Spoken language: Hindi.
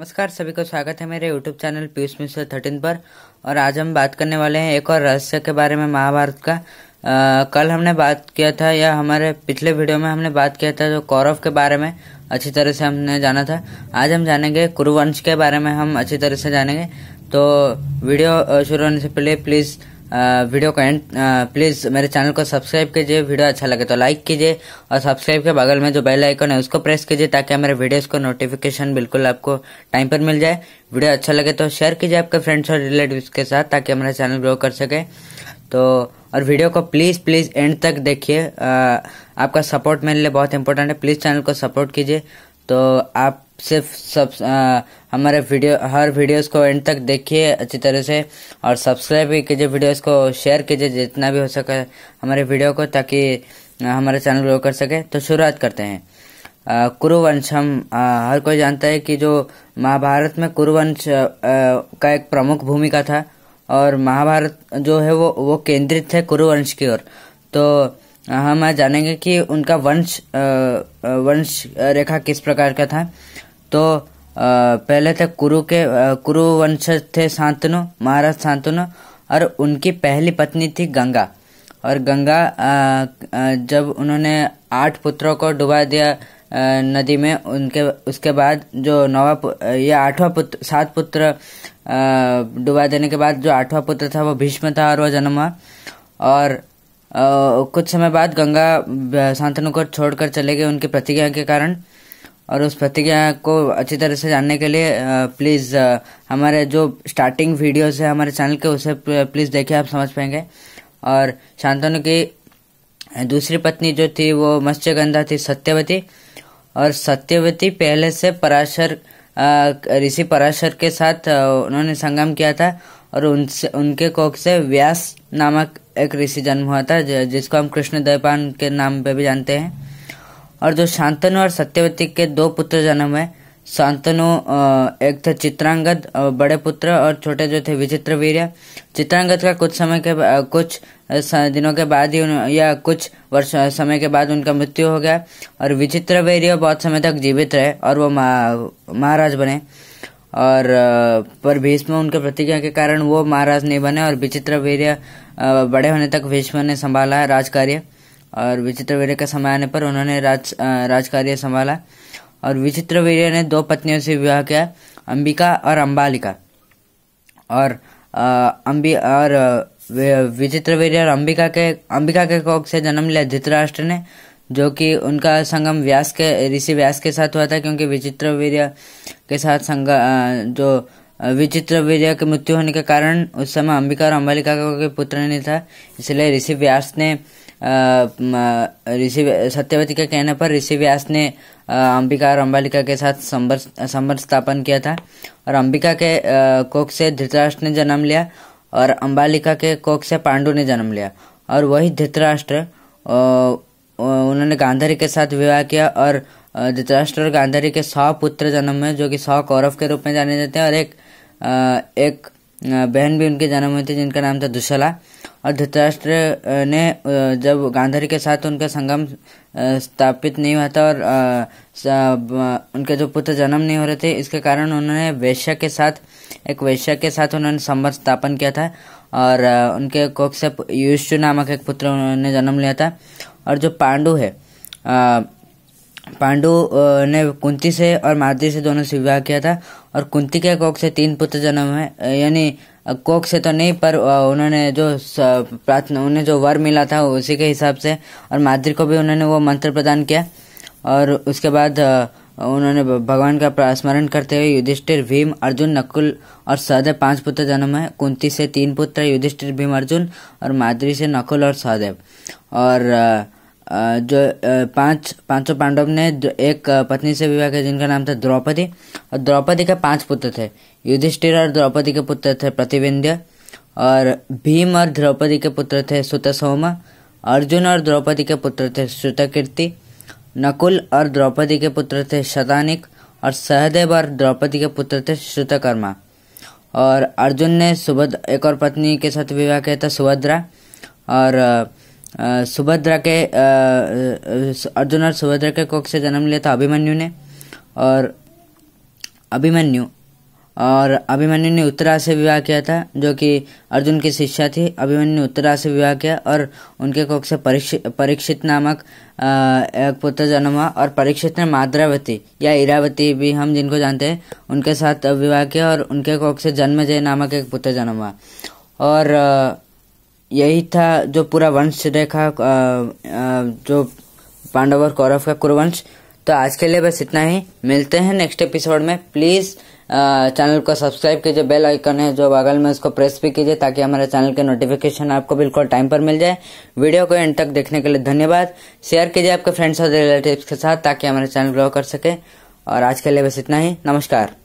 नमस्कार सभी को स्वागत है मेरे YouTube channel Piyush Mishra thirteen पर और आज हम बात करने वाले हैं एक और रहस्य के बारे में महाभारत का आ, कल हमने बात किया था या हमारे पिछले वीडियो में हमने बात किया था जो कौरव के बारे में अच्छी तरह से हमने जाना था आज हम जानेंगे कुरुवंश के बारे में हम अच्छी तरह से जानेंगे तो वीडियो शुरू होने से पहले प्लीज़ वीडियो को एंड प्लीज़ मेरे चैनल को सब्सक्राइब कीजिए वीडियो अच्छा लगे तो लाइक कीजिए और सब्सक्राइब के बगल में जो बेल आइकन है उसको प्रेस कीजिए ताकि हमारे वीडियोस को नोटिफिकेशन बिल्कुल आपको टाइम पर मिल जाए वीडियो अच्छा लगे तो शेयर कीजिए आपके फ्रेंड्स और रिलेटिव के साथ ताकि हमारा चैनल ग्रो कर सके तो और वीडियो को प्लीज़ प्लीज़ एंड तक देखिए आपका सपोर्ट मेरे लिए बहुत इंपॉर्टेंट है प्लीज़ चैनल को सपोर्ट कीजिए तो आप सिर्फ सब हमारे वीडियो हर वीडियोस को एंड तक देखिए अच्छी तरह से और सब्सक्राइब भी कीजिए वीडियोस को शेयर कीजिए जितना भी हो सके हमारे वीडियो को ताकि हमारे चैनल ग्रो कर सके तो शुरुआत करते हैं कुरुवंश हम हर कोई जानता है कि जो महाभारत में कुरुवंश का एक प्रमुख भूमिका था और महाभारत जो है वो वो केंद्रित थे कुरुवंश की ओर तो हम जानेंगे कि उनका वंश वंश रेखा किस प्रकार का था तो पहले थे कुरु के कुरु वंश थे शांतनु महाराज शांतनु और उनकी पहली पत्नी थी गंगा और गंगा जब उन्होंने आठ पुत्रों को डुबा दिया नदी में उनके उसके बाद जो नवा या आठवां पुत्र सात पुत्र डुबा देने के बाद जो आठवां पुत्र था वो भीष्म था और वह हुआ और कुछ समय बाद गंगा शांतनु को छोड़कर चले गए उनकी प्रतिज्ञा के कारण और उस प्रतिज्ञा को अच्छी तरह से जानने के लिए प्लीज़ हमारे जो स्टार्टिंग वीडियोस है हमारे चैनल के उसे प्लीज़ देखिए आप समझ पाएंगे और शांतनु की दूसरी पत्नी जो थी वो मत्स्यगंधा थी सत्यवती और सत्यवती पहले से पराशर ऋषि पराशर के साथ उन्होंने संगम किया था और उनसे उनके कोख से व्यास नामक एक ऋषि जन्म हुआ था जिसको हम कृष्ण देवपान के नाम पे भी जानते हैं और जो शांतनु और सत्यवती के दो पुत्र जन्म हुए शांतनु एक थे चित्रांगद बड़े पुत्र और छोटे जो थे विचित्र वीर्य चित्रांगद का कुछ समय के कुछ दिनों के बाद ही या कुछ वर्ष समय के बाद उनका मृत्यु हो गया और विचित्र वीर्य बहुत समय तक जीवित रहे और वो महाराज बने और पर भीष्म उनके प्रतिज्ञा के कारण वो महाराज नहीं बने और विचित्र वीर्य बड़े होने तक भीष्म ने संभाला है राजकार्य और विचित्र वीर्य का समय आने पर उन्होंने राज राजकार्य संभाला और विचित्र वीर्य ने दो पत्नियों से विवाह किया अंबिका और अंबालिका और अंबी और विचित्र वीर्य और अंबिका के अंबिका के कोख से जन्म लिया धृतराष्ट्र ने जो कि उनका संगम व्यास के ऋषि व्यास के साथ हुआ था क्योंकि विचित्र वीर्य के साथ संग जो विचित्र वीर्य की मृत्यु होने के कारण उस समय अंबिका और अम्बालिका का कोई पुत्र नहीं था इसलिए ऋषि व्यास ने ऋषि सत्यवती के कहने पर ऋषि व्यास ने अंबिका और अम्बालिका के साथ संबर संबंध स्थापन किया था और अंबिका के कोख से धृतराष्ट्र ने जन्म लिया और अंबालिका के कोख से पांडु ने जन्म लिया और वही धृतराष्ट्र उन्होंने गांधारी के साथ विवाह किया और धृतराष्ट्र और गांधारी के सौ पुत्र जन्म हुए जो कि सौ कौरव के रूप में जाने जाते हैं और एक एक बहन भी उनके जन्म हुई थी जिनका नाम था दुशला और ने जब गांधारी के साथ उनका संगम स्थापित नहीं हुआ था और उनके जो पुत्र जन्म नहीं हो रहे थे इसके कारण उन्होंने वैश्य के साथ एक वैश्य के साथ उन्होंने संबंध स्थापन किया था और उनके कोक से युष्य नामक एक पुत्र उन्होंने जन्म लिया था और जो पांडु है पांडु ने कुंती से और मारुति से दोनों से विवाह किया था और कुंती के कोक से तीन पुत्र जन्म है यानी कोक से तो नहीं पर उन्होंने जो प्रार्थना उन्हें जो वर मिला था उसी के हिसाब से और माद्री को भी उन्होंने वो मंत्र प्रदान किया और उसके बाद उन्होंने भगवान का स्मरण करते हुए युधिष्ठिर भीम अर्जुन नकुल और सहदेव पांच पुत्र जन्म है कुंती से तीन पुत्र युधिष्ठिर भीम अर्जुन और माद्री से नकुल और सहदेव और जो पांच पांचों पांडव ने एक पत्नी से विवाह किया जिनका नाम था द्रौपदी और द्रौपदी के पांच पुत्र थे युधिष्ठिर और द्रौपदी के पुत्र थे प्रतिविंध्य और भीम और द्रौपदी के पुत्र थे सुतसोमा अर्जुन और द्रौपदी के पुत्र थे श्रुतकीर्ति नकुल और द्रौपदी के पुत्र थे शतानिक और सहदेव और द्रौपदी के पुत्र थे श्रुतकर्मा और अर्जुन ने सुभद्र एक और पत्नी के साथ विवाह किया था सुभद्रा और सुभद्रा के अर्जुन और सुभद्रा के कोख से जन्म लिया था अभिमन्यु ने और अभिमन्यु और अभिमन्यु ने उत्तरा से विवाह किया था जो कि अर्जुन की शिष्या थी अभिमन्यु ने उत्तरा से विवाह किया और उनके कोख से परीक्षित परीक्षित नामक एक पुत्र जन्म हुआ और परीक्षित ने माद्रावती या इरावती भी हम जिनको जानते हैं उनके साथ विवाह किया और उनके कोख से जन्मजय नामक एक पुत्र जन्म हुआ और यही था जो पूरा वंश रेखा जो पांडव और कौरव का कुरुवंश तो आज के लिए बस इतना ही मिलते हैं नेक्स्ट एपिसोड में प्लीज़ चैनल को सब्सक्राइब कीजिए बेल आइकन है जो बगल में उसको प्रेस भी कीजिए ताकि हमारे चैनल के नोटिफिकेशन आपको बिल्कुल टाइम पर मिल जाए वीडियो को एंड तक देखने के लिए धन्यवाद शेयर कीजिए आपके फ्रेंड्स और रिलेटिव के साथ ताकि हमारे चैनल ग्रो कर सके और आज के लिए बस इतना ही नमस्कार